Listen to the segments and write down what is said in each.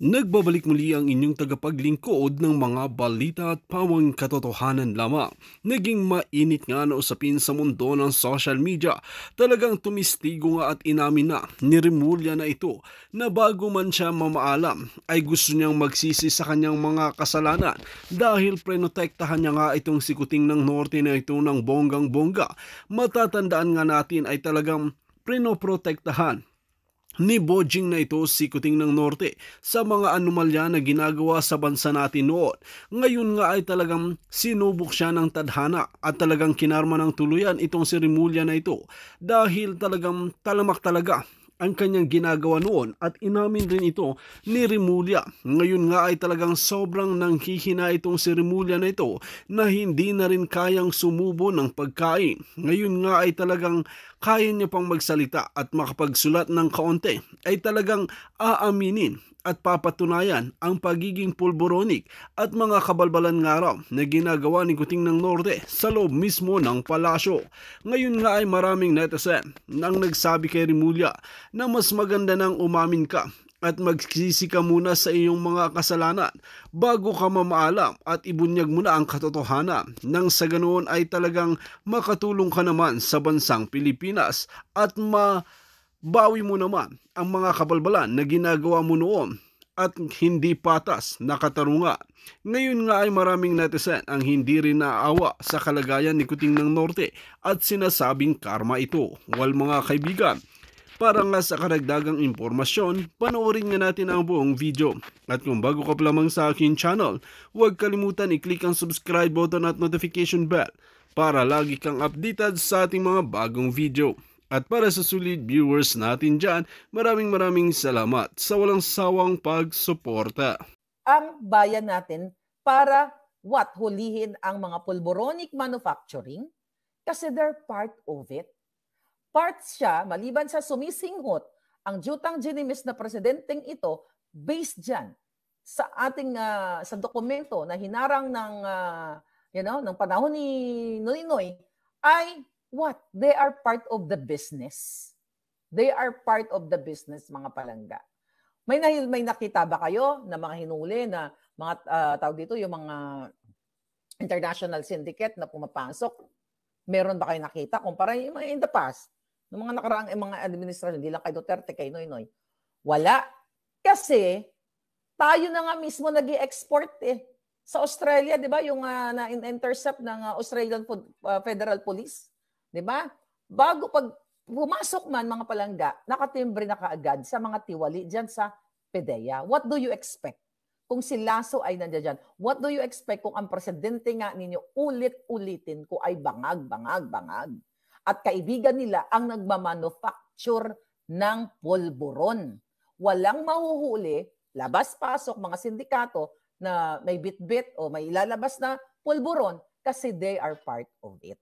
Nagbabalik muli ang inyong tagapaglingkod ng mga balita at pawang katotohanan lamang. Naging mainit nga na usapin sa mundo ng social media. Talagang tumistigo nga at inamin na ni Remulia na ito na bago man siya mamaalam ay gusto niyang magsisi sa kanyang mga kasalanan dahil prenotektahan niya nga itong sikuting ng norte na ito ng bonggang bongga. Matatandaan nga natin ay talagang prinoprotektahan ni Bojing na ito sikuting ng norte sa mga anomalya na ginagawa sa bansa natin noon. Ngayon nga ay talagang sinubok siya ng tadhana at talagang kinarma ng tuluyan itong si Rimulya na ito dahil talagang talamak talaga ang kanyang ginagawa noon at inamin rin ito ni Remulia. Ngayon nga ay talagang sobrang nanghihina itong si Remulia na ito na hindi na rin kayang sumubo ng pagkain. Ngayon nga ay talagang kaya niya pang magsalita at makapagsulat ng kaunti ay talagang aaminin at papatunayan ang pagiging pulboronic at mga kabalbalan nga raw na ginagawa ni Kuting ng Norte sa loob mismo ng palasyo. Ngayon nga ay maraming netizen nang nagsabi kay Rimulya na mas maganda nang umamin ka at magsisi ka muna sa iyong mga kasalanan bago ka mamaalam at ibunyag mo na ang katotohanan nang sa ganoon ay talagang makatulong ka naman sa bansang Pilipinas at mabawi mo naman ang mga kabalbalan na ginagawa mo noon at hindi patas na katarungan. Ngayon nga ay maraming netizen ang hindi rin naawa sa kalagayan ni Kuting ng Norte at sinasabing karma ito. Wal mga kaibigan, para nga sa karagdagang impormasyon, panoorin nga natin ang buong video. At kung bago ka pa lamang sa akin channel, huwag kalimutan i-click ang subscribe button at notification bell para lagi kang updated sa ating mga bagong video. At para sa sulit viewers natin dyan, maraming maraming salamat sa walang sawang pagsuporta. Ang bayan natin para what? Hulihin ang mga pulboronic manufacturing? Kasi they're part of it part siya, maliban sa sumisinghot, ang jutang ginimis na presidenteng ito based diyan sa ating uh, sa dokumento na hinarang ng uh, you know ng panahon ni Noynoy ay what they are part of the business they are part of the business mga palangga may nahil may nakita ba kayo na mga hinuli na mga uh, tawag dito yung mga international syndicate na pumapasok meron ba kayo nakita kumpara mga in the past ng mga nakaraang eh, mga administrasyon, hindi lang kay Duterte, kay Noy Noy. Wala. Kasi, tayo na nga mismo nag export eh. Sa Australia, di ba, yung uh, na-intercept ng uh, Australian uh, Federal Police, di ba? Bago pag pumasok man mga palangga, nakatimbre na kaagad sa mga tiwali dyan sa PDEA. What do you expect? Kung si Lasso ay nandiyan dyan, what do you expect kung ang presidente nga ninyo ulit-ulitin ko ay bangag, bangag, bangag? at kaibigan nila ang nagmamanufacture ng polboron. Walang mahuhuli, labas-pasok mga sindikato na may bitbit o may ilalabas na polboron kasi they are part of it.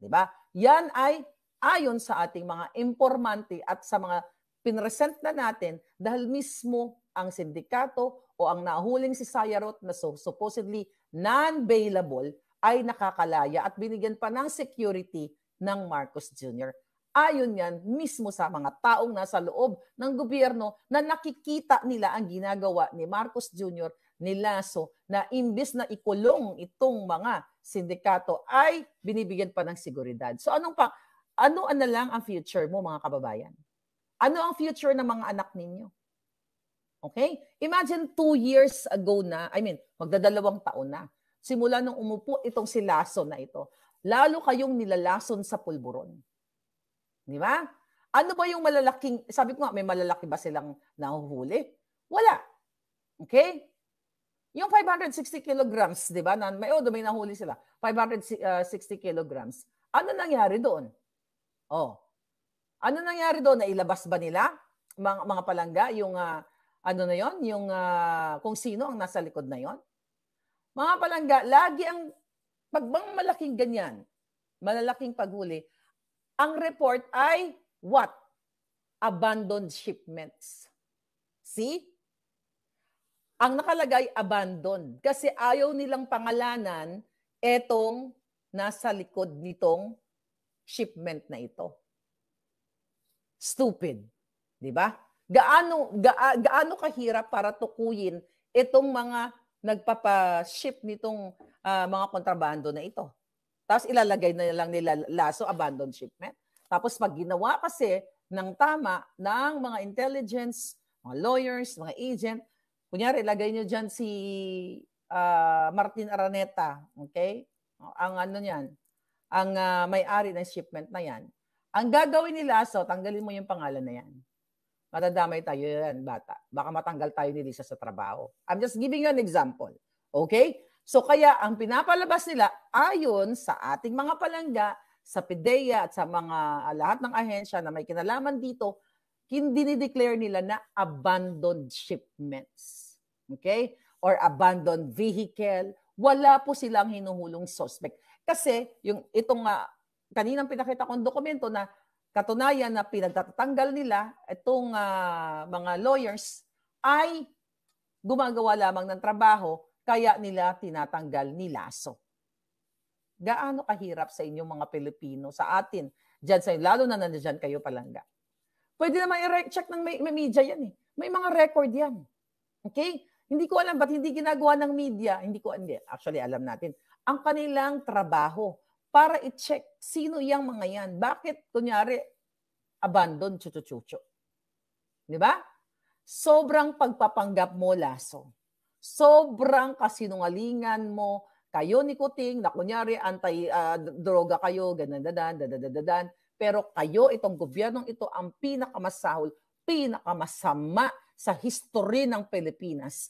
'Di ba? Yan ay ayon sa ating mga impormante at sa mga pinresent na natin dahil mismo ang sindikato o ang nahuling si Sayarot na so, supposedly non-bailable ay nakakalaya at binigyan pa ng security ng Marcos Jr. Ayon yan mismo sa mga taong nasa loob ng gobyerno na nakikita nila ang ginagawa ni Marcos Jr. ni Lasso na imbis na ikulong itong mga sindikato ay binibigyan pa ng seguridad. So anong pa, ano na lang ang future mo mga kababayan? Ano ang future ng mga anak ninyo? Okay? Imagine two years ago na, I mean, magdadalawang taon na, simula nung umupo itong si Lasso na ito lalo kayong nilalason sa pulburon. Di ba? Ano ba yung malalaking, sabi ko nga, may malalaki ba silang nahuhuli? Wala. Okay? Yung 560 kilograms, di ba? Na, may, oh, may nahuli sila. 560 uh, kilograms. Ano nangyari doon? Oh. Ano nangyari doon? Nailabas ba nila, mga, mga palangga, yung, uh, ano na yon Yung, uh, kung sino ang nasa likod na yon Mga palangga, lagi ang pag bang malaking ganyan, malalaking paghuli, ang report ay what? Abandoned shipments. See? Ang nakalagay, abandoned. Kasi ayaw nilang pangalanan etong nasa likod nitong shipment na ito. Stupid. Di ba? Gaano, ga, gaano kahirap para tukuyin itong mga nagpapa-ship nitong uh, mga kontrabando na ito. Tapos ilalagay na lang nila laso abandon shipment. Tapos pag ginawa kasi ng tama ng mga intelligence, mga lawyers, mga agent, kunyari ilagay niyo diyan si uh, Martin Araneta, okay? Ang ano niyan, ang uh, may-ari ng shipment na yan. Ang gagawin ni Laso, tanggalin mo yung pangalan na yan matadamay tayo yan, bata. Baka matanggal tayo ni Lisa sa trabaho. I'm just giving you an example. Okay? So kaya ang pinapalabas nila ayon sa ating mga palangga, sa PDEA at sa mga ah, lahat ng ahensya na may kinalaman dito, hindi ni-declare nila na abandoned shipments. Okay? Or abandoned vehicle. Wala po silang hinuhulong suspect. Kasi yung itong uh, kaninang pinakita kong dokumento na Katunayan na pinagtatanggal nila itong uh, mga lawyers ay gumagawa lamang ng trabaho kaya nila tinatanggal ni Lasso. Gaano kahirap sa inyong mga Pilipino, sa atin, dyan sa lalo na nandiyan kayo palangga. Pwede naman i-check ng may, may media yan eh. May mga record yan. Okay? Hindi ko alam ba't hindi ginagawa ng media. Hindi ko, hindi. Actually, alam natin. Ang kanilang trabaho, para i-check sino yung mga yan. Bakit, kunyari, abandon chuchuchucho? Di ba? Sobrang pagpapanggap mo, laso. Sobrang kasinungalingan mo, kayo ni Kuting, na kunyari anti-droga ah, uh, kayo, ganun, dadan, dadadadadan. Pero kayo, itong gobyernong ito, ang pinakamasahol, pinakamasama sa history ng Pilipinas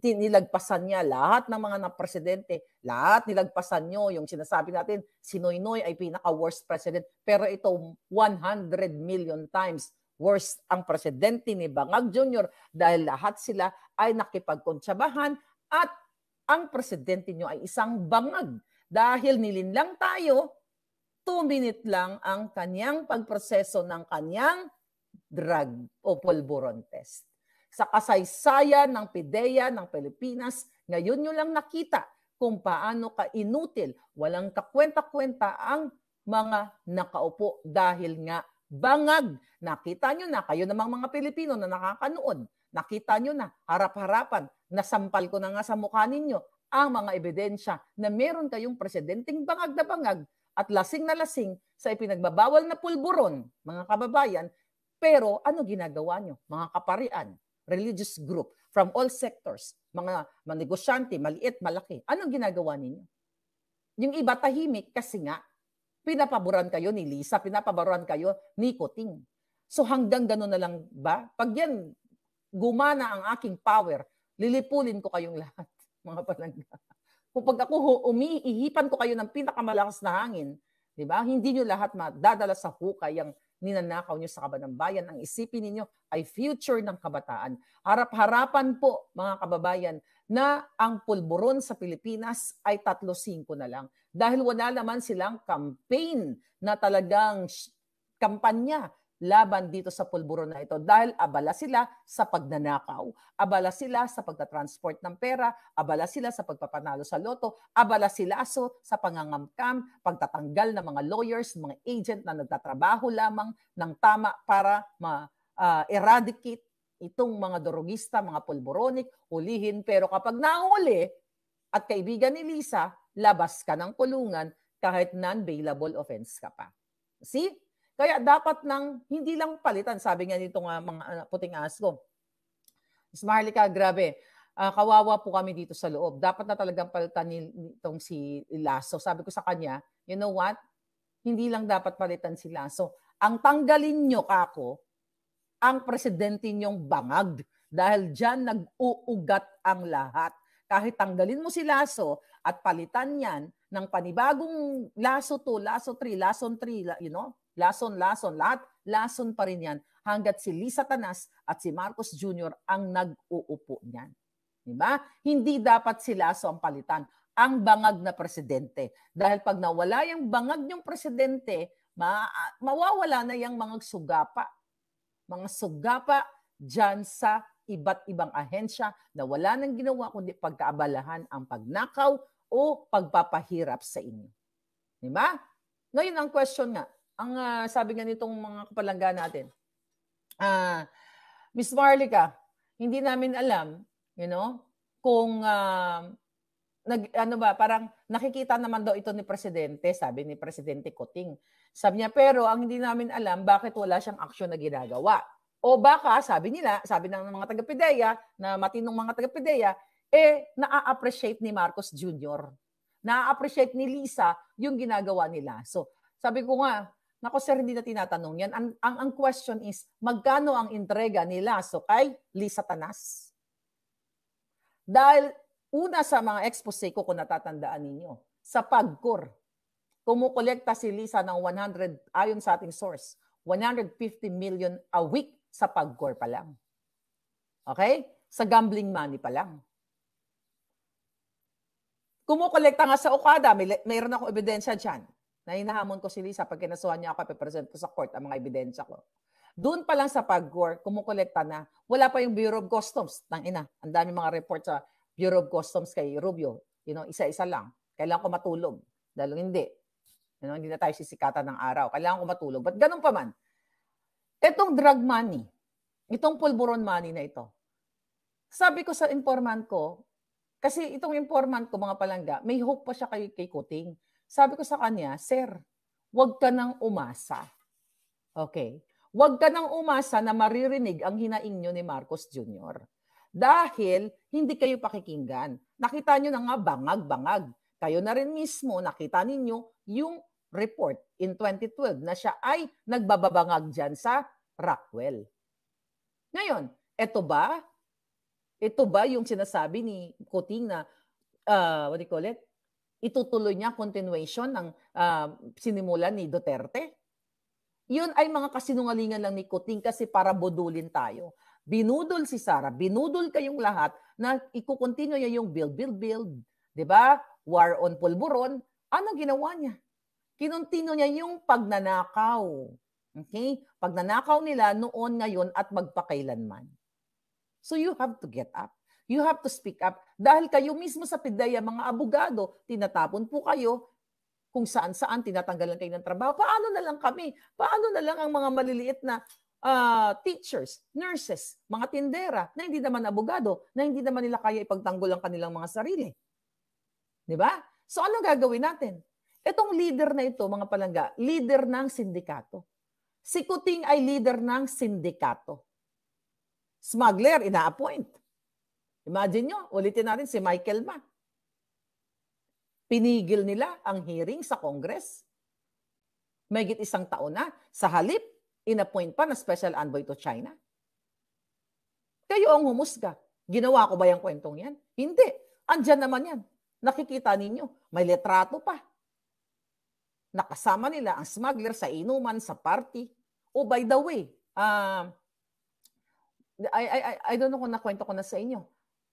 nilagpasan niya lahat ng mga na-presidente, lahat nilagpasan niyo yung sinasabi natin, si Noynoy ay pinaka-worst president, pero ito 100 million times worst ang presidente ni Bangag Jr. dahil lahat sila ay nakipagkontsabahan at ang presidente nyo ay isang bangag dahil nilinlang tayo, 2 minute lang ang kanyang pagproseso ng kanyang drug o polboron test sa kasaysayan ng PIDEA ng Pilipinas, ngayon nyo lang nakita kung paano ka-inutil, walang kakwenta-kwenta ang mga nakaupo dahil nga bangag. Nakita nyo na, kayo namang mga Pilipino na nakakanood, nakita nyo na, harap-harapan, nasampal ko na nga sa mukha ninyo ang mga ebidensya na meron kayong presidenteng bangag na bangag at lasing na lasing sa ipinagbabawal na pulburon, mga kababayan, pero ano ginagawa nyo, mga kaparian? religious group from all sectors, mga manegosyante, maliit, malaki. Anong ginagawa ninyo? Yung iba tahimik kasi nga pinapaboran kayo ni Lisa, pinapaboran kayo ni Kuting. So hanggang gano'n na lang ba? Pag yan, gumana ang aking power, lilipulin ko kayong lahat, mga palangga. Kung pag ako umiihipan ko kayo ng pinakamalakas na hangin, di ba? Hindi niyo lahat madadala sa hukay ang ninanakaw nyo sa kabanang bayan. Ang isipin ninyo ay future ng kabataan. Harap-harapan po, mga kababayan, na ang pulburon sa Pilipinas ay 3-5 na lang. Dahil wala naman silang campaign na talagang kampanya laban dito sa pulburon na ito dahil abala sila sa pagnanakaw, abala sila sa pagtatransport ng pera, abala sila sa pagpapanalo sa loto, abala sila so sa pangangamkam, pagtatanggal ng mga lawyers, mga agent na nagtatrabaho lamang ng tama para ma-eradicate ah, uh, itong mga drogista, mga pulboronic, hulihin. Pero kapag nahuli at kaibigan ni Lisa, labas ka ng kulungan kahit non-bailable offense ka pa. See? Kaya dapat nang hindi lang palitan, sabi nga nito nga mga uh, puting asko. ka, grabe. Uh, kawawa po kami dito sa loob. Dapat na talagang palitan nitong si Lasso. Sabi ko sa kanya, you know what? Hindi lang dapat palitan si Lasso. Ang tanggalin nyo kako, ang presidente nyong bangag. Dahil dyan nag-uugat ang lahat. Kahit tanggalin mo si Lasso at palitan yan ng panibagong Lasso 2, Lasso 3, Lasso 3, you know, Lason, lason, lahat lason pa rin yan hanggat si Lisa Tanas at si Marcos Jr. ang nag-uupo niyan. Diba? Hindi dapat si Lasso ang palitan, ang bangag na presidente. Dahil pag nawala yung bangag niyong presidente, ma- mawawala na yung mga sugapa. Mga sugapa dyan sa iba't ibang ahensya na wala nang ginawa kundi pagkaabalahan ang pagnakaw o pagpapahirap sa inyo. Diba? Ngayon ang question nga, ang uh, sabi nga nitong mga kapalangga natin, uh, Miss Marlica, hindi namin alam, you know, kung uh, nag ano ba, parang nakikita naman daw ito ni presidente, sabi ni presidente Coting. Sabi niya, pero ang hindi namin alam bakit wala siyang aksyon na ginagawa. O baka, sabi nila, sabi ng mga taga-PIDEA, na matinong mga taga eh, na appreciate ni Marcos Jr. Na-appreciate ni Lisa yung ginagawa nila. So, sabi ko nga, Nako sir, hindi na tinatanong yan. Ang, ang, ang question is, magkano ang entrega ni Lasso kay Lisa Tanas? Dahil una sa mga expose ko kung natatandaan ninyo, sa pagkor, kumukolekta si Lisa ng 100, ayon sa ating source, 150 million a week sa pagkor pa lang. Okay? Sa gambling money pa lang. Kumukolekta nga sa Okada, may, mayroon akong ebidensya dyan na hinahamon ko si Lisa pag kinasuhan niya ako, ipipresent ko sa court ang mga ebidensya ko. Doon pa lang sa pag-gore, kumukolekta na. Wala pa yung Bureau of Customs. Nang ina, ang dami mga report sa Bureau of Customs kay Rubio. You know, isa-isa lang. Kailangan ko matulog. Dahil hindi. You know, hindi na tayo sisikatan ng araw. Kailangan ko matulog. But ganun pa man. Itong drug money, itong pulburon money na ito, sabi ko sa informant ko, kasi itong informant ko, mga palangga, may hope pa siya kay, kay Kuting. Sabi ko sa kanya, Sir, huwag ka nang umasa. Okay? Huwag ka nang umasa na maririnig ang hinaing nyo ni Marcos Jr. Dahil hindi kayo pakikinggan. Nakita nyo na nga bangag-bangag. Kayo na rin mismo nakita ninyo yung report in 2012 na siya ay nagbababangag dyan sa Rockwell. Ngayon, ito ba? Ito ba yung sinasabi ni Kuting na, uh, what do you call it? itutuloy niya continuation ng uh, ah, sinimula ni Duterte. Yun ay mga kasinungalingan lang ni Kuting kasi para bodulin tayo. Binudol si Sara, binudol kayong lahat na ikukontinue niya yung build, build, build. ba? Diba? War on pulburon. Anong ginawa niya? Kinontinue niya yung pagnanakaw. Okay? Pagnanakaw nila noon, ngayon, at magpakailanman. So you have to get up. You have to speak up dahil kayo mismo sa PIDEA, mga abogado, tinatapon po kayo kung saan-saan, tinatanggalan kayo ng trabaho. Paano na lang kami? Paano na lang ang mga maliliit na uh, teachers, nurses, mga tindera na hindi naman abogado, na hindi naman nila kaya ipagtanggol ang kanilang mga sarili. 'Di ba? So ano gagawin natin? Itong leader na ito, mga palangga, leader ng sindikato. Si Kuting ay leader ng sindikato. Smuggler, ina-appoint. Imagine nyo, ulitin natin si Michael Ma. Pinigil nila ang hearing sa Congress. May git isang taon na. Sa halip, inappoint pa na special envoy to China. Kayo ang humusga. Ginawa ko ba yung kwentong yan? Hindi. Andyan naman yan. Nakikita ninyo, may letrato pa. Nakasama nila ang smuggler sa inuman, sa party. Oh, by the way, uh, I, I, I I don't know kung nakwento ko na sa inyo.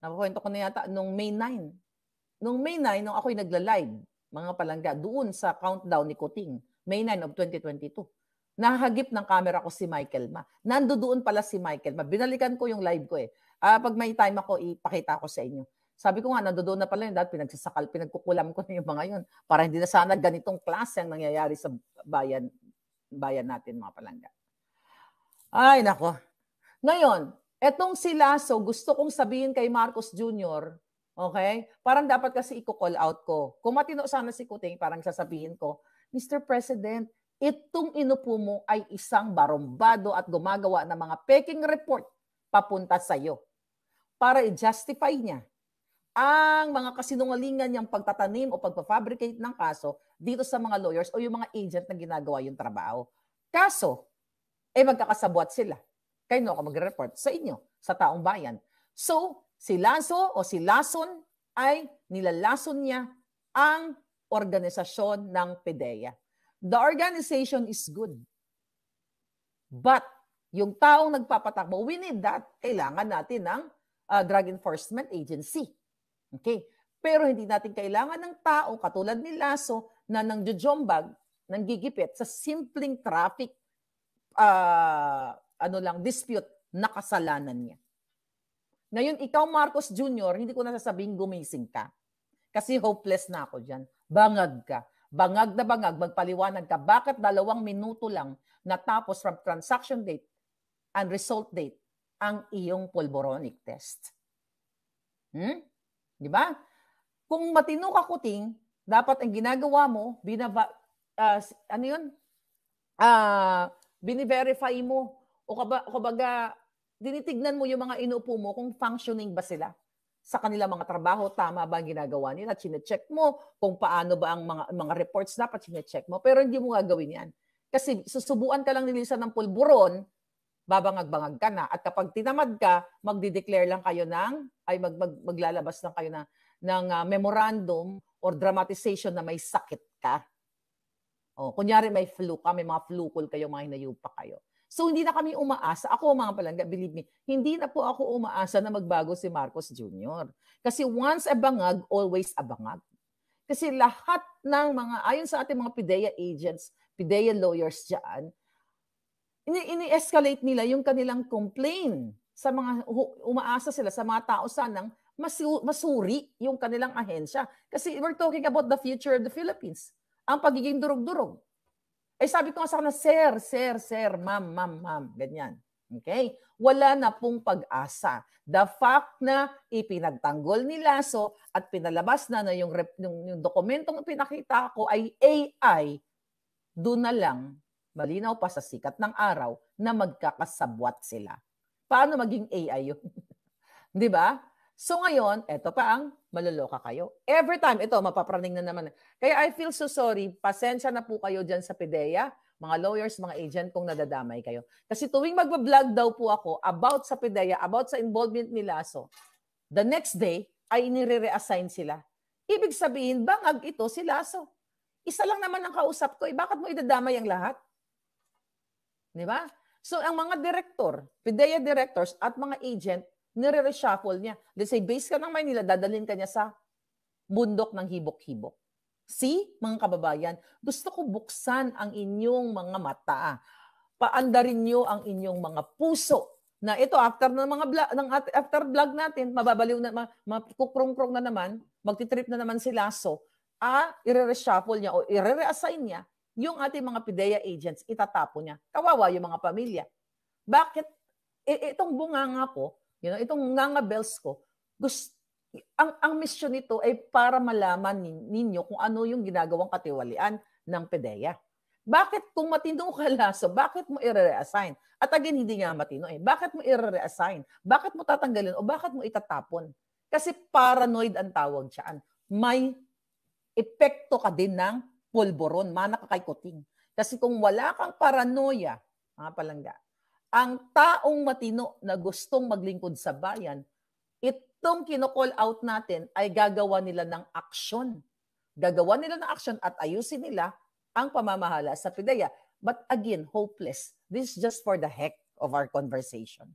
Nakakwento ko na yata nung May 9. Nung May 9, nung ako'y nagla-live, mga palangga, doon sa countdown ni Kuting, May 9 of 2022. Nahagip ng camera ko si Michael Ma. Nando doon pala si Michael Ma. Binalikan ko yung live ko eh. Uh, pag may time ako, ipakita ko sa inyo. Sabi ko nga, nandoon na pala yun. Dahil pinagsasakal, pinagkukulam ko na yung mga yun. Para hindi na sana ganitong klase ang nangyayari sa bayan, bayan natin, mga palangga. Ay, nako. Ngayon, Etong si Lasso, gusto kong sabihin kay Marcos Jr., okay? Parang dapat kasi i-call out ko. Kung matino sana si Kuting, parang sasabihin ko, Mr. President, itong inupo mo ay isang barombado at gumagawa ng mga peking report papunta sa iyo para i-justify niya ang mga kasinungalingan niyang pagtatanim o pagpa-fabricate ng kaso dito sa mga lawyers o yung mga agent na ginagawa yung trabaho. Kaso, eh magkakasabwat sila. Kayo ako magre-report sa inyo, sa taong bayan. So, si Lazo o si Lason ay nilalason niya ang organisasyon ng PDEA. The organization is good. But yung taong nagpapatakbo, we need that. Kailangan natin ng uh, Drug Enforcement Agency. Okay? Pero hindi natin kailangan ng tao katulad ni Lazo, na nang jojombag, nang gigipit sa simpleng traffic uh, ano lang, dispute na kasalanan niya. Ngayon, ikaw, Marcos Jr., hindi ko na nasasabing gumising ka. Kasi hopeless na ako dyan. Bangag ka. Bangag na bangag, magpaliwanag ka. Bakit dalawang minuto lang natapos from transaction date and result date ang iyong pulboronic test? Hmm? Di ba? Kung matino ka kuting, dapat ang ginagawa mo, binaba, uh, ano yun? Uh, biniverify mo o kumbaga, dinitignan mo yung mga inupo mo kung functioning ba sila sa kanila mga trabaho, tama ba ang ginagawa nila, chine mo kung paano ba ang mga, mga reports dapat chine mo, pero hindi mo gagawin yan. Kasi susubuan ka lang nilisan ng pulburon, babangag-bangag ka na. At kapag tinamad ka, magdideclare lang kayo ng, ay mag, mag, maglalabas lang kayo na, ng uh, memorandum or dramatization na may sakit ka. O, kunyari may flu ka, may mga flu call kayo, mga hinayupa kayo. So hindi na kami umaasa. Ako mga palangga, believe me, hindi na po ako umaasa na magbago si Marcos Jr. Kasi once abangag, always abangag. Kasi lahat ng mga, ayon sa ating mga PIDEA agents, PIDEA lawyers dyan, ini-escalate nila yung kanilang complaint sa mga, umaasa sila sa mga tao sanang masuri yung kanilang ahensya. Kasi we're talking about the future of the Philippines. Ang pagiging durog-durog eh sabi ko nga sa kanya, sir, sir, sir, ma'am, ma'am, ma'am, ganyan. Okay? Wala na pong pag-asa. The fact na ipinagtanggol ni Lasso at pinalabas na na yung, rep, yung, yung dokumentong pinakita ko ay AI, doon na lang, malinaw pa sa sikat ng araw, na magkakasabwat sila. Paano maging AI yun? Di ba? So ngayon, eto pa ang maloloka kayo. Every time, ito, mapapraning na naman. Kaya I feel so sorry. Pasensya na po kayo dyan sa PIDEA, mga lawyers, mga agent kung nadadamay kayo. Kasi tuwing magbablog daw po ako about sa PIDEA, about sa involvement ni Lasso, the next day ay inire-reassign sila. Ibig sabihin, bangag ito si Lasso. Isa lang naman ang kausap ko. Eh, bakit mo idadamay ang lahat? Di ba? So ang mga director, PIDEA directors at mga agent, nire-reshuffle niya. Let's say, base ka ng Maynila, dadalhin ka niya sa bundok ng hibok-hibok. See, mga kababayan, gusto ko buksan ang inyong mga mata. Paandarin niyo ang inyong mga puso. Na ito, after ng mga vlog, ng after vlog natin, mababaliw na, makukrong-krong na naman, magtitrip na naman si Lasso, ah, i-reshuffle niya o i-reassign niya yung ating mga PIDEA agents, itatapon niya. Kawawa yung mga pamilya. Bakit? E, itong bunga nga po, You know, itong Nganga Bells ko, gusto, ang, ang mission nito ay para malaman ninyo kung ano yung ginagawang katiwalian ng PDEA. Bakit kung matino ka laso, bakit mo i-reassign? At again, hindi nga matino eh. Bakit mo i-reassign? Bakit mo tatanggalin o bakit mo itatapon? Kasi paranoid ang tawag siyaan. May epekto ka din ng polboron, mana ka Kasi kung wala kang paranoia, mga palangga, ang taong matino na gustong maglingkod sa bayan, itong kinocall out natin ay gagawa nila ng aksyon. Gagawa nila ng aksyon at ayusin nila ang pamamahala sa pideya. But again, hopeless. This is just for the heck of our conversation.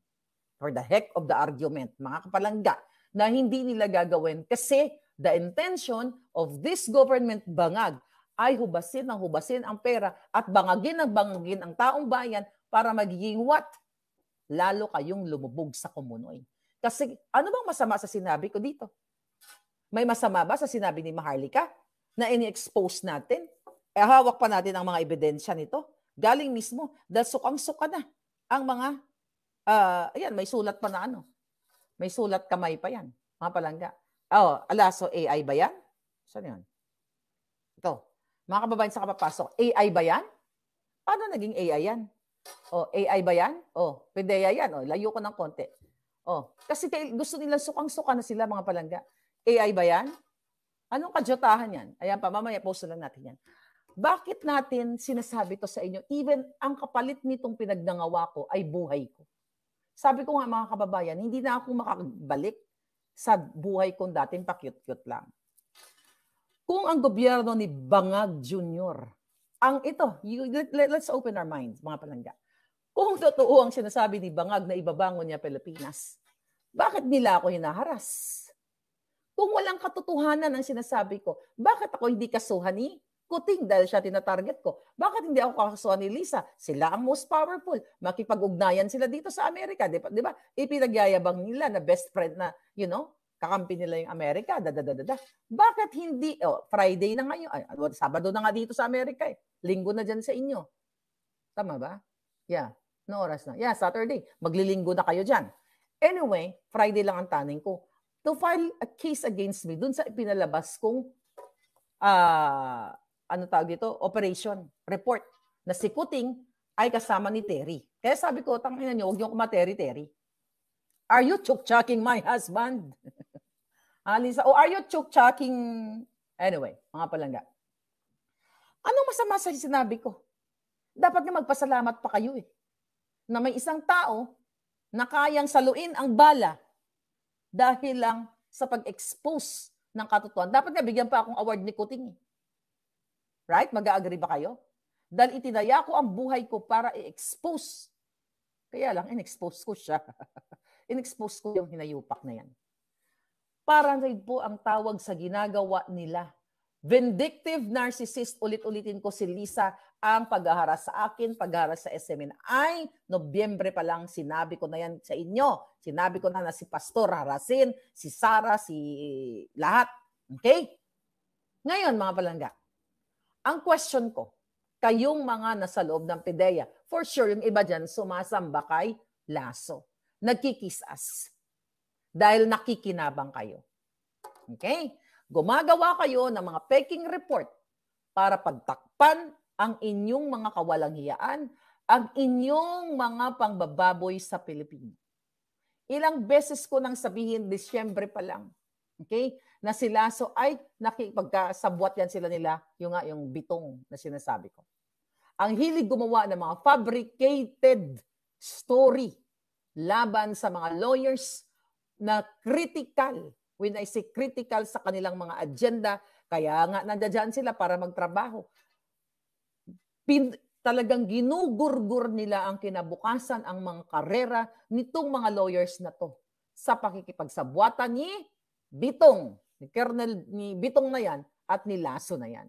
For the heck of the argument, mga kapalangga, na hindi nila gagawin kasi the intention of this government bangag ay hubasin ang hubasin ang pera at bangagin ang bangagin ang taong bayan para magiging what? Lalo kayong lumubog sa komunoy. Kasi ano bang masama sa sinabi ko dito? May masama ba sa sinabi ni Maharlika na ini-expose natin? Eh, hawak pa natin ang mga ebidensya nito. Galing mismo, dahil sukang-suka na ang mga, uh, ayan, may sulat pa na ano. May sulat kamay pa yan, mga palangga. Oh, alaso, AI ba yan? Saan yan? Ito. Mga kababayan sa kapapasok, AI ba yan? Paano naging AI yan? Oh, AI ba yan? Oh, PDEA yan. Oh, layo ko ng konti. Oh, kasi gusto nila sukang-suka na sila mga palangga. AI ba yan? Anong kadyotahan yan? Ayan pa, mamaya post lang natin yan. Bakit natin sinasabi to sa inyo? Even ang kapalit nitong pinagnangawa ko ay buhay ko. Sabi ko nga mga kababayan, hindi na ako makabalik sa buhay kong dating pakyut-kyut lang. Kung ang gobyerno ni Bangag Jr ang ito, you, let, let, let's open our minds, mga palangga. Kung totoo ang sinasabi ni Bangag na ibabangon niya Pilipinas, bakit nila ako hinaharas? Kung walang katotohanan ang sinasabi ko, bakit ako hindi kasuhan ni Kuting dahil siya tinatarget ko? Bakit hindi ako kasuhan ni Lisa? Sila ang most powerful. Makipag-ugnayan sila dito sa Amerika. Di ba? Di ba? Ipinagyayabang nila na best friend na, you know, kakampi nila yung Amerika, da, da, da, da, da. Bakit hindi, oh, Friday na ngayon, ay, Sabado na nga dito sa Amerika eh. Linggo na dyan sa inyo. Tama ba? Yeah. No oras na. Yeah, Saturday. Maglilinggo na kayo dyan. Anyway, Friday lang ang taning ko. To file a case against me dun sa ipinalabas kong uh, ano tawag dito? Operation report na si Kuting ay kasama ni Terry. Kaya sabi ko, tangina niyo, huwag niyo kumateri, Terry. Are you chuk-chucking my husband? Alisa, ah, o oh, are you chuk-chucking? Anyway, mga palangga. Anong masama sa sinabi ko? Dapat nga magpasalamat pa kayo eh. Na may isang tao na kayang saluin ang bala dahil lang sa pag-expose ng katotohanan. Dapat nga bigyan pa akong award ni Kuting. Eh. Right? Mag-agree ba kayo? Dahil itinaya ko ang buhay ko para i-expose. Kaya lang, in-expose ko siya. in-expose ko yung hinayupak na yan. Paranoid po ang tawag sa ginagawa nila Vindictive narcissist, ulit-ulitin ko si Lisa, ang paghahara sa akin, paghahara sa Ay, Nobyembre pa lang, sinabi ko na yan sa inyo. Sinabi ko na na si Pastor harasin, si Sara, si lahat. Okay? Ngayon, mga palangga, ang question ko, kayong mga nasa loob ng PIDEA, for sure yung iba dyan, sumasamba kay laso. Nagkikisas. Dahil nakikinabang kayo. Okay? Gumagawa kayo ng mga peking report para pagtakpan ang inyong mga kawalanghiyaan, ang inyong mga pangbababoy sa Pilipino. Ilang beses ko nang sabihin, Disyembre pa lang, okay, na sila, so ay, nakipagkasabwat yan sila nila, yung nga, yung bitong na sinasabi ko. Ang hilig gumawa ng mga fabricated story laban sa mga lawyers na critical when I say critical sa kanilang mga agenda, kaya nga nandiyan sila para magtrabaho. Pin, talagang ginugurgur nila ang kinabukasan, ang mga karera nitong mga lawyers na to sa pakikipagsabwatan ni Bitong, ni Colonel ni Bitong na yan at ni Lasso na yan.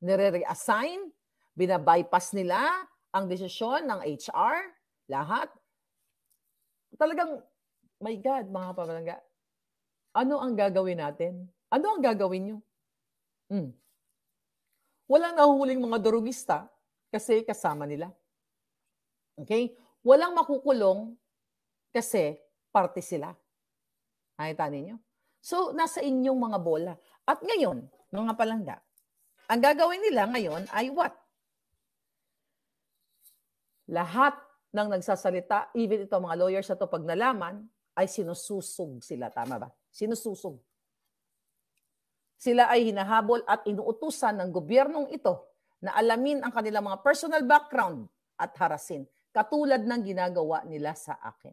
Nire-reassign, binabypass nila ang desisyon ng HR, lahat. Talagang, my God, mga pabalangga, ano ang gagawin natin? Ano ang gagawin nyo? Hmm. Walang nahuhuling mga durugista kasi kasama nila. Okay? Walang makukulong kasi parte sila. Nakita ninyo? So, nasa inyong mga bola. At ngayon, mga palangga, ang gagawin nila ngayon ay what? Lahat ng nagsasalita, even ito mga lawyers na ito, pag nalaman, ay sinususog sila. Tama ba? sinususog. Sila ay hinahabol at inuutusan ng gobyernong ito na alamin ang kanilang mga personal background at harasin, katulad ng ginagawa nila sa akin.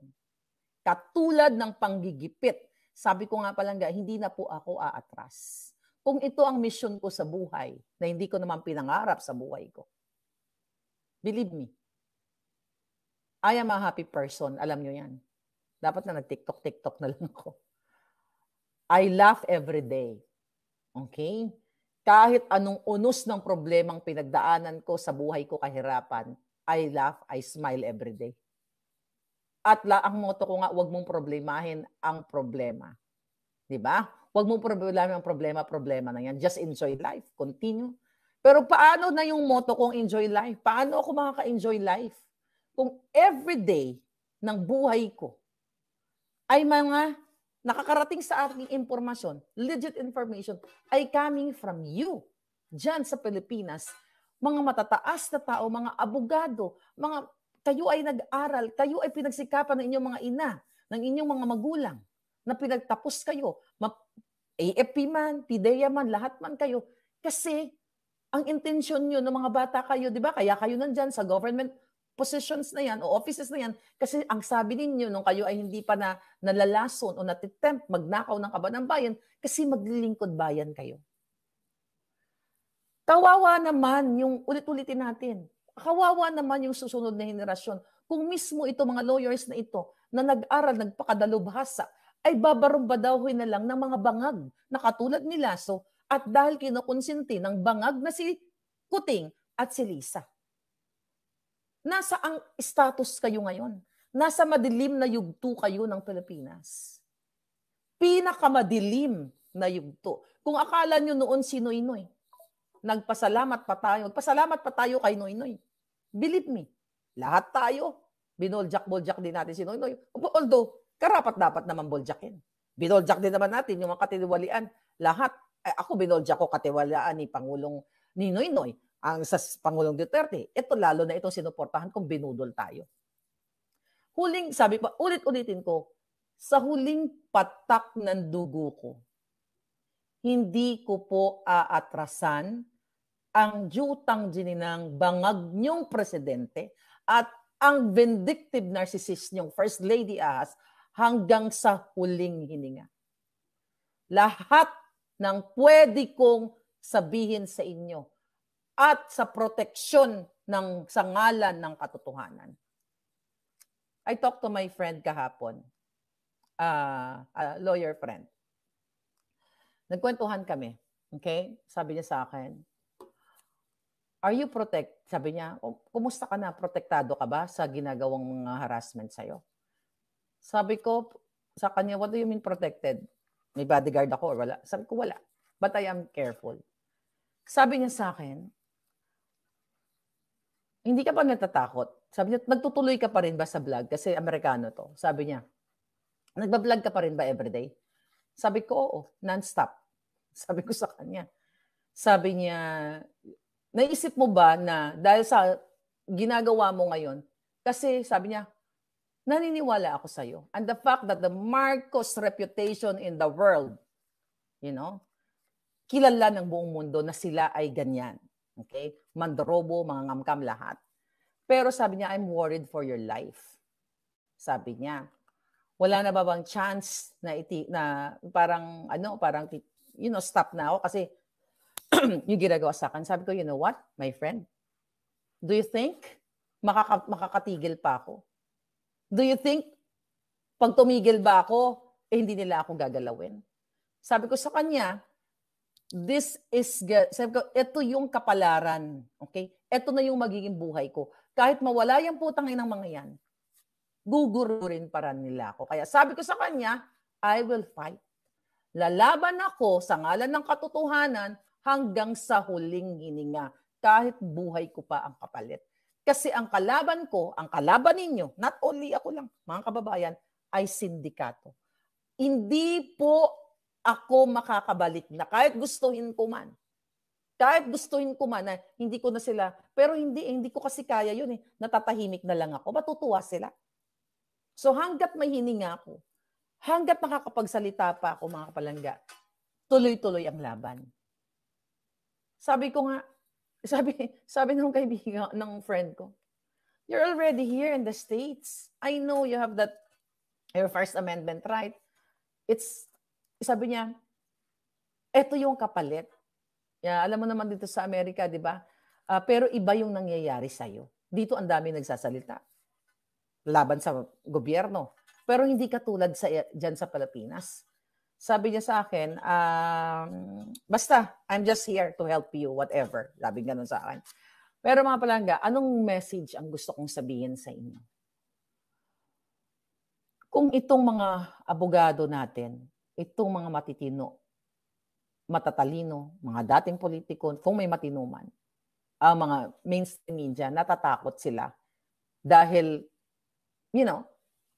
Katulad ng panggigipit. Sabi ko nga ga, hindi na po ako aatras. Kung ito ang mission ko sa buhay, na hindi ko naman pinangarap sa buhay ko. Believe me, I am a happy person. Alam nyo yan. Dapat na nag-tiktok-tiktok na lang ako. I laugh every day. Okay? Kahit anong unos ng problemang pinagdaanan ko sa buhay ko kahirapan, I laugh, I smile every day. At la, ang motto ko nga, huwag mong problemahin ang problema. Di ba? Huwag mong problemahin ang problema, problema na yan. Just enjoy life. Continue. Pero paano na yung motto kong enjoy life? Paano ako makaka-enjoy life? Kung every day ng buhay ko ay mga nakakarating sa ating impormasyon, legit information, ay coming from you. Diyan sa Pilipinas, mga matataas na tao, mga abogado, mga kayo ay nag-aral, kayo ay pinagsikapan ng inyong mga ina, ng inyong mga magulang, na pinagtapos kayo, ma- AFP man, PIDEA man, lahat man kayo. Kasi ang intensyon nyo ng mga bata kayo, di ba? Kaya kayo nandyan sa government positions na yan o offices na yan kasi ang sabi ninyo nung kayo ay hindi pa na nalalason o natitempt magnakaw ng kaba ng bayan kasi maglilingkod bayan kayo. Kawawa naman yung ulit-ulitin natin. Kawawa naman yung susunod na henerasyon. Kung mismo ito mga lawyers na ito na nag-aral, nagpakadalubhasa, ay babarumbadahoy na lang ng mga bangag na katulad ni Lasso at dahil kinukonsinti ng bangag na si Kuting at si Lisa. Nasa ang status kayo ngayon? Nasa madilim na yugto kayo ng Pilipinas. Pinakamadilim na yugto. Kung akala nyo noon si Noynoy, nagpasalamat pa tayo. Nagpasalamat pa tayo kay Noynoy. Believe me, lahat tayo. Binoljak-boljak din natin si Noynoy. Although, karapat-dapat naman boljakin. Binoljak din naman natin yung mga katiliwalian. Lahat. Eh, ako binoljak ko katiwalaan ni Pangulong ni Noynoy ang sa Pangulong Duterte. Ito lalo na itong sinuportahan kung binudol tayo. Huling, sabi pa, ulit-ulitin ko, sa huling patak ng dugo ko, hindi ko po aatrasan ang jutang dininang bangag niyong presidente at ang vindictive narcissist niyong First Lady as hanggang sa huling hininga. Lahat ng pwede kong sabihin sa inyo at sa proteksyon ng sangalan ng katotohanan. I talked to my friend kahapon, uh, ah, a ah, lawyer friend. Nagkwentuhan kami. Okay? Sabi niya sa akin, Are you protect? Sabi niya, oh, kumusta ka na? Protektado ka ba sa ginagawang mga harassment sa'yo? Sabi ko sa kanya, what do you mean protected? May bodyguard ako or wala? Sabi ko, wala. But I am careful. Sabi niya sa akin, hindi ka pa natatakot? Sabi niya, nagtutuloy ka pa rin ba sa vlog? Kasi Amerikano to. Sabi niya, nagba-vlog ka pa rin ba everyday? Sabi ko, oo, non-stop. Sabi ko sa kanya. Sabi niya, naisip mo ba na dahil sa ginagawa mo ngayon, kasi sabi niya, naniniwala ako sa'yo. And the fact that the Marcos reputation in the world, you know, kilala ng buong mundo na sila ay ganyan. Okay? Mandrobo, mga ngamkam lahat. Pero sabi niya, I'm worried for your life. Sabi niya, wala na ba bang chance na iti na parang ano, parang you know, stop na ako kasi yung ginagawa sa akin. Sabi ko, you know what, my friend? Do you think makaka, makakatigil pa ako? Do you think pag tumigil ba ako, eh hindi nila ako gagalawin? Sabi ko sa kanya, this is, sabi ko, ito yung kapalaran. Okay? Ito na yung magiging buhay ko. Kahit mawala yung putang ng mga yan, guguro rin para nila ako. Kaya sabi ko sa kanya, I will fight. Lalaban ako sa ngalan ng katotohanan hanggang sa huling hininga. Kahit buhay ko pa ang kapalit. Kasi ang kalaban ko, ang kalaban ninyo, not only ako lang, mga kababayan, ay sindikato. Hindi po ako makakabalik na kahit gustuhin ko man. Kahit gustuhin ko man na hindi ko na sila, pero hindi eh, hindi ko kasi kaya yun eh. Natatahimik na lang ako. Matutuwa sila. So hanggat may hininga ako, hanggat makakapagsalita pa ako mga kapalangga, tuloy-tuloy ang laban. Sabi ko nga, sabi, sabi ng kaibigan, ng friend ko, you're already here in the States. I know you have that, your First Amendment right. It's eh, sabi niya, eto yung kapalit. Yeah, alam mo naman dito sa Amerika, di ba? Uh, pero iba yung nangyayari sa iyo. Dito ang dami nagsasalita. Laban sa gobyerno. Pero hindi katulad sa, diyan sa Pilipinas. Sabi niya sa akin, um, basta, I'm just here to help you, whatever. Sabi ganun sa akin. Pero mga palangga, anong message ang gusto kong sabihin sa inyo? Kung itong mga abogado natin, itong mga matitino, matatalino, mga dating politiko, kung may matino man, ang ah, mga mainstream media, natatakot sila dahil, you know,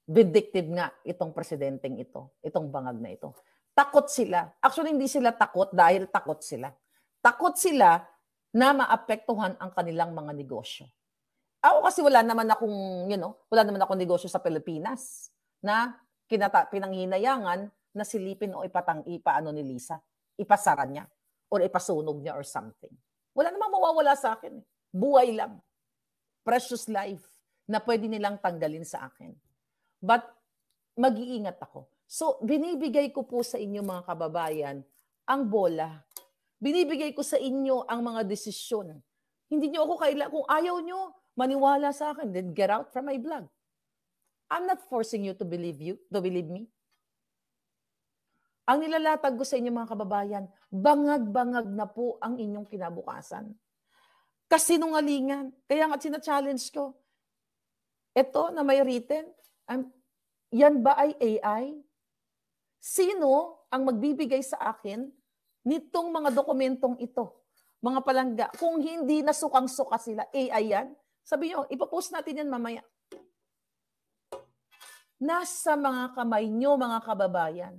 vindictive nga itong presidenteng ito, itong bangag na ito. Takot sila. Actually, hindi sila takot dahil takot sila. Takot sila na maapektuhan ang kanilang mga negosyo. Ako kasi wala naman akong, you know, wala naman akong negosyo sa Pilipinas na kinata- pinanghinayangan na silipin o ipatang ipa ano ni Lisa, ipasara niya or ipasunog niya or something. Wala namang mawawala sa akin. Eh. Buhay lang. Precious life na pwede nilang tanggalin sa akin. But mag-iingat ako. So, binibigay ko po sa inyo mga kababayan ang bola. Binibigay ko sa inyo ang mga desisyon. Hindi niyo ako kaila. Kung ayaw niyo, maniwala sa akin, then get out from my blog. I'm not forcing you to believe you, to believe me. Ang nilalatag ko sa inyo mga kababayan, bangag-bangag na po ang inyong kinabukasan. Kasi Kasinungalingan. Kaya nga sina-challenge ko. Ito na may written, I'm, yan ba ay AI? Sino ang magbibigay sa akin nitong mga dokumentong ito? Mga palangga, kung hindi nasukang-suka sila, AI yan, sabi nyo, ipopost natin yan mamaya. Nasa mga kamay nyo, mga kababayan,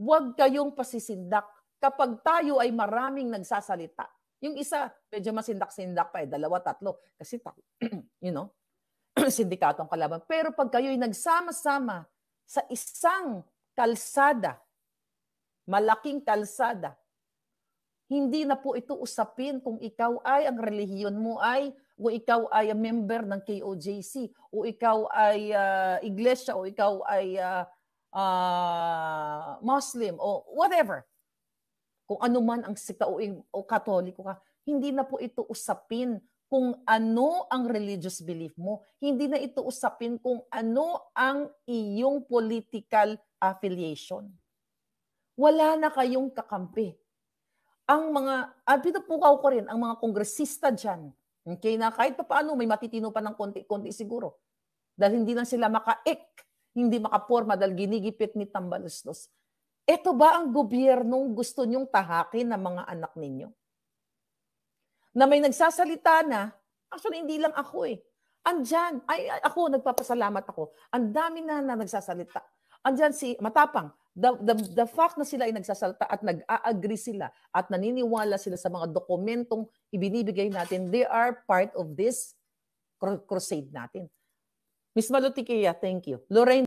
huwag kayong pasisindak kapag tayo ay maraming nagsasalita. Yung isa, medyo masindak-sindak pa eh, dalawa, tatlo. Kasi, you know, sindikatong kalaban. Pero pag kayo'y nagsama-sama sa isang kalsada, malaking kalsada, hindi na po ito usapin kung ikaw ay, ang relihiyon mo ay, o ikaw ay a member ng KOJC, o ikaw ay uh, iglesia, o ikaw ay uh, uh, Muslim o whatever, kung ano man ang sikta o, o katoliko ka, hindi na po ito usapin kung ano ang religious belief mo. Hindi na ito usapin kung ano ang iyong political affiliation. Wala na kayong kakampi. Ang mga, at ah, pinupukaw ko rin, ang mga kongresista dyan, okay, na kahit pa paano, may matitino pa ng konti-konti siguro. Dahil hindi lang sila makaik hindi makaporma dahil ginigipit ni Tambalustos. Ito ba ang gobyernong gusto niyong tahakin ng mga anak ninyo? Na may nagsasalita na, actually hindi lang ako eh. Andyan, ay, ay ako, nagpapasalamat ako. Ang dami na, na nagsasalita. Andyan si Matapang, the, the, the fact na sila ay nagsasalta at nag-agree sila at naniniwala sila sa mga dokumentong ibinibigay natin, they are part of this crusade natin. Ms. Malutikia, thank you. Lorraine